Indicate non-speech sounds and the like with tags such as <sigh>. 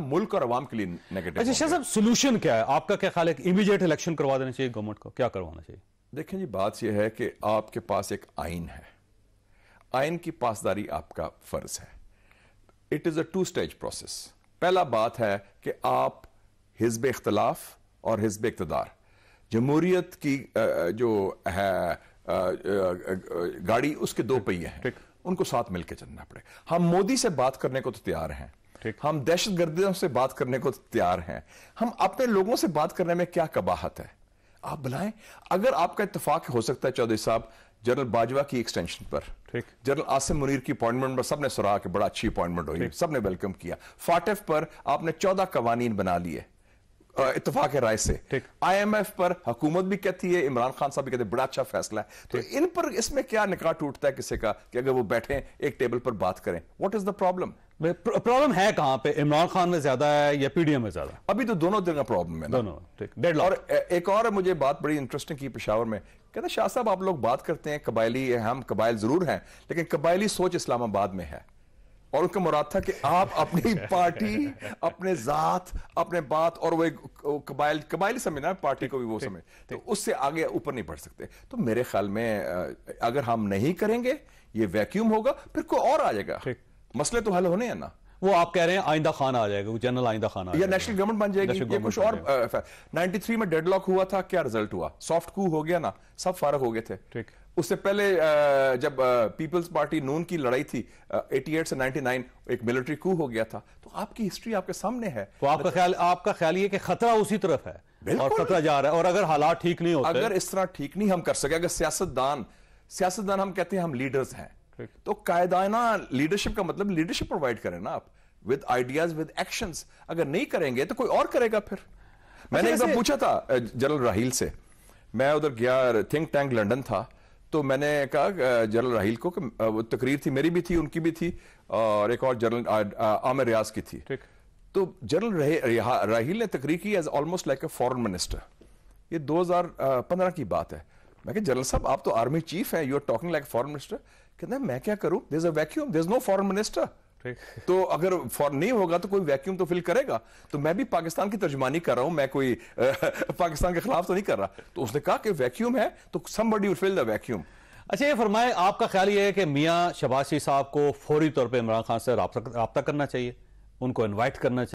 मुल्क और आवाम के लिए नेगेटिव अच्छा शाह साहब सोल्यूशन क्या है आपका क्या ख्याल है इमीडिएट इलेक्शन करवा देना चाहिए गवर्नमेंट को क्या करवाना चाहिए देखें जी बात यह है कि आपके पास एक आइन है आइन की पासदारी आपका फर्ज है it is a two stage process पहला बात है कि आप हिजब इख्तलाफ और हिजब इकतदार जमहूरियत की जो है गाड़ी उसके दो पहिए हैं उनको साथ मिलकर चलना पड़े हम मोदी से बात करने को तो तैयार हैं हम दहशत गर्दियों से बात करने को तैयार हैं हम अपने लोगों से बात करने में क्या कबाहत है आप बुलाएं अगर आपका इतफाक हो सकता है चौधरी साहब जनरल बाजवा की एक्सटेंशन पर ठीक जनरल आसिम मुनीर की अपॉइंटमेंट पर सबने सुराहा कि बड़ा अच्छी अपॉइंटमेंट हुई सबने वेलकम किया फाटेफ पर आपने चौदह कवानीन बना लिए इतफाक राय से आई एम एफ पर हुकूमत भी कहती है इमरान खान साहब भी कहते हैं बड़ा अच्छा फैसला है तो इन पर इसमें क्या निकाह टूटता है किसी का कि अगर वो बैठे एक टेबल पर बात करें what is the problem problem है कहां पे इमरान खान में ज्यादा है या पीडीएम में ज्यादा अभी तो दोनों दिन का प्रॉब्लम है दोनों ठीक और एक और मुझे बात बड़ी इंटरेस्टिंग की पेशावर में कहते शाह साहब आप लोग बात करते हैं कबायली हम कबायल जरूर हैं लेकिन कबायली सोच इस्लामाबाद में है और उनका मुराद था कि आप अपनी <laughs> पार्टी अपने जात अपने बात और वो कबायल कबाइल समझना पार्टी को भी वो समझ तो उससे आगे ऊपर नहीं बढ़ सकते तो मेरे ख्याल में अगर हम नहीं करेंगे ये वैक्यूम होगा फिर कोई और आ जाएगा मसले तो हल होने हैं ना वो आप कह रहे हैं आइंदा खान आ जाएगा जनरल आइंदा खान या नेशनल गवर्नमेंट बन जाएगी ये कुछ और नाइनटी थ्री में डेडलॉक हुआ था क्या रिजल्ट हुआ सॉफ्ट कू हो गया ना सब फारक हो गए थे ठीक उससे पहले जब पीपल्स पार्टी नून की लड़ाई थी 88 से 99 एक मिलिट्री कू हो गया था तो आपकी हिस्ट्री आपके सामने है तो आपका मतलब ख्याल आपका ख्याल ये कि खतरा उसी तरफ है और खतरा जा रहा है और अगर हालात ठीक नहीं होते अगर इस तरह ठीक नहीं हम कर सके अगर सियासतदान सियासतदान हम कहते हैं हम लीडर्स हैं तो कायदाना लीडरशिप का मतलब लीडरशिप प्रोवाइड करें ना आप विद आइडियाज विद एक्शंस अगर नहीं करेंगे तो कोई और करेगा फिर अच्छा, मैंने एक बार पूछा था जनरल राहील से मैं उधर गया थिंक टैंक लंदन था तो मैंने कहा जनरल राहील को कि तकरीर थी मेरी भी थी उनकी भी थी और एक और जनरल आमिर रियाज की थी तो जनरल राहील ने तकरीर की as almost like a foreign minister ये 2015 की बात है मैं जनरल साहब आप तो आर्मी चीफ हैं you are talking like foreign minister कहते हैं मैं क्या करूं there is a vacuum there is no foreign minister तो अगर फॉर नहीं होगा तो कोई वैक्यूम तो फिल करेगा तो मैं भी पाकिस्तान की तर्जमानी कर रहा हूं मैं कोई आ, <laughs> पाकिस्तान के खिलाफ तो नहीं कर रहा तो उसने कहा कि वैक्यूम है तो somebody will fill the vacuum अच्छा ये फरमाए आपका ख्याल ये है कि मियाँ शबाशी साहब को फौरी तौर पर इमरान खान से रबता करना चाहिए उनको इन्वाइट करना चाहिए